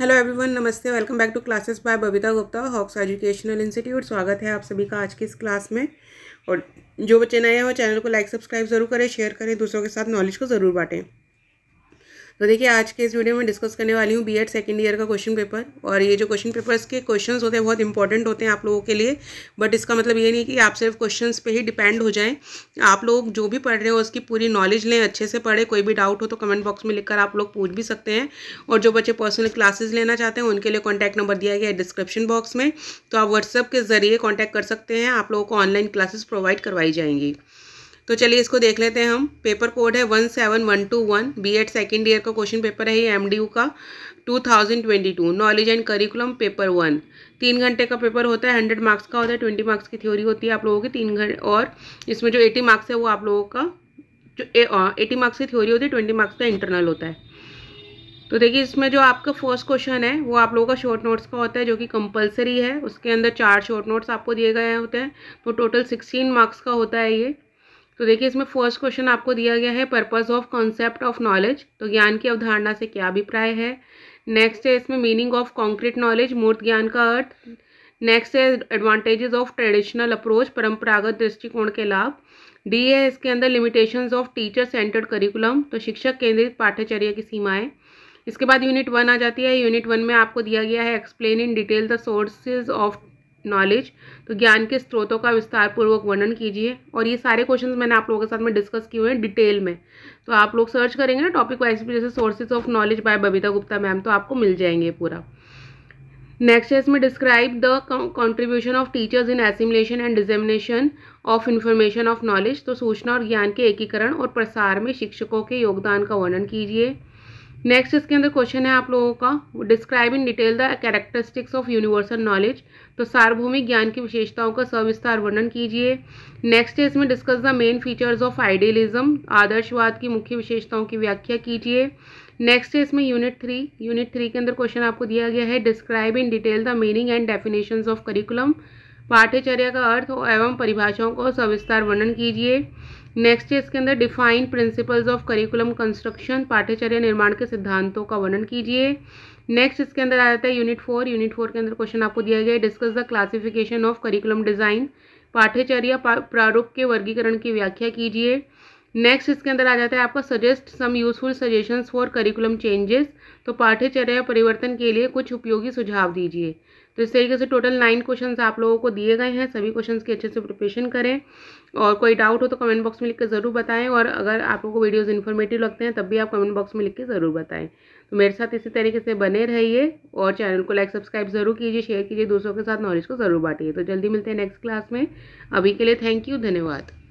hello everyone नमस्ते welcome back to classes by Babita Gupta Hawks educational institute स्वागत है आप सभी का आज की इस क्लास में और जो बच्चे नए हैं वो चैनल को लाइक सब्सक्राइब ज़रूर करें शेयर करें दूसरों के साथ नॉलेज को ज़रूर बांटें तो देखिए आज के इस वीडियो में डिस्कस करने वाली हूँ बी एड सेकेंड ईयर का क्वेश्चन पेपर और ये जो क्वेश्चन पेपर्स के क्वेश्चंस होते हैं बहुत इंपॉर्टेंट होते हैं आप लोगों के लिए बट इसका मतलब ये नहीं कि आप सिर्फ क्वेश्चंस पे ही डिपेंड हो जाएं आप लोग जो भी पढ़ रहे हो उसकी पूरी नॉलेज लें अच्छे से पढ़े कोई भी डाउट हो तो कमेंट बॉक्स में लिखकर आप लोग पूछ भी सकते हैं और जो बच्चे पर्सनल क्लासेज लेना चाहते हैं उनके लिए कॉन्टैक्ट नंबर दिया गया है डिस्क्रिप्शन बॉक्स में तो आप व्हाट्सअप के ज़रिए कॉन्टैक्ट कर सकते हैं आप लोगों को ऑनलाइन क्लासेस प्रोवाइड करवाई जाएंगी तो चलिए इसको देख लेते हैं हम पेपर कोड है one seven one two one B Ed second year का क्वेश्चन पेपर है ये एम डी यू का two thousand twenty two knowledge and curriculum paper one तीन घंटे का पेपर होता है हंड्रेड मार्क्स का होता है ट्वेंटी मार्क्स की थ्योरी होती है आप लोगों की तीन घंटे और इसमें जो एटी मार्क्स है वो आप लोगों का जो एटी मार्क्स की थ्योरी होती है ट्वेंटी मार्क्स का इंटरनल होता है तो देखिए इसमें जो आपका फर्स्ट क्वेश्चन है वो आप लोगों का शॉर्ट नोट्स का होता है जो कि कंपलसरी है उसके अंदर चार शॉर्ट नोट्स आपको दिए गए होते हैं तो टोटल सिक्सटीन मार्क्स का होता है ये तो देखिए इसमें फर्स्ट क्वेश्चन आपको दिया गया है purpose of concept of knowledge तो ज्ञान की अवधारणा से क्या अभिप्राय है नेक्स्ट है इसमें मीनिंग ऑफ कॉन्क्रीट नॉलेज मूर्त ज्ञान का अर्थ नेक्स्ट है एडवांटेजेस ऑफ ट्रेडिशनल अप्रोच परंपरागत दृष्टिकोण के लाभ डी है इसके अंदर limitations of teacher centred curriculum तो शिक्षक केंद्रित पाठ्यचर्या की सीमाएं इसके बाद यूनिट वन आ जाती है यूनिट वन में आपको दिया गया है explain in detail the sources of knowledge तो ज्ञान के स्रोतों का विस्तार पूर्वक वर्णन कीजिए और ये सारे क्वेश्चन मैंने आप लोगों के साथ में डिस्कस किए हुए हैं डिटेल में तो आप लोग सर्च करेंगे ना टॉपिक वाइज भी जैसे sources of knowledge by Babita Gupta ma'am तो आपको मिल जाएंगे पूरा नेक्स्ट है इसमें describe the contribution of teachers in assimilation and dissemination of information of knowledge तो सूचना और ज्ञान के एकीकरण और प्रसार में शिक्षकों के योगदान का वर्णन कीजिए नेक्स्ट इसके अंदर क्वेश्चन है आप लोगों का describe in detail the characteristics of universal knowledge तो सार्वभौमिक ज्ञान की विशेषताओं का सविस्तार वर्णन कीजिए नेक्स्ट है इसमें discuss the main features of idealism आदर्शवाद की मुख्य विशेषताओं की व्याख्या कीजिए नेक्स्ट है इसमें यूनिट थ्री यूनिट थ्री के अंदर क्वेश्चन आपको दिया गया है describe in detail the meaning and definition of curriculum पाठ्यचर्या का अर्थ एवं परिभाषाओं को सविस्तार वर्णन कीजिए नेक्स्ट है इसके अंदर define principles of curriculum construction पाठ्यचर्या निर्माण के सिद्धांतों का वर्णन कीजिए नेक्स्ट इसके अंदर आ जाता है यूनिट फोर यूनिट फोर के अंदर क्वेश्चन आपको दिया गया है discuss the classification of curriculum design पाठ्यचर्या प्रारूप के वर्गीकरण की व्याख्या कीजिए नेक्स्ट इसके अंदर आ जाता है आपका suggest some useful suggestions for curriculum changes तो पाठ्यचर्या परिवर्तन के लिए कुछ उपयोगी सुझाव दीजिए तो इस तरीके से टोटल नाइन क्वेश्चन आप लोगों को दिए गए हैं सभी क्वेश्चन की अच्छे से प्रिपरेशन करें और कोई डाउट हो तो कमेंट बॉक्स में लिख के ज़रूर बताएं और अगर आप लोगों को वीडियोज़ इन्फॉर्मेटिव लगते हैं तब भी आप कमेंट बॉक्स में लिख के ज़रूर बताएं तो मेरे साथ इसी तरीके से बने रहिए और चैनल को लाइक सब्सक्राइब ज़रूर कीजिए शेयर कीजिए दोस्तों के साथ नॉलेज को ज़रूर बांटिए तो जल्दी मिलते हैं नेक्स्ट क्लास में अभी के लिए थैंक यू धन्यवाद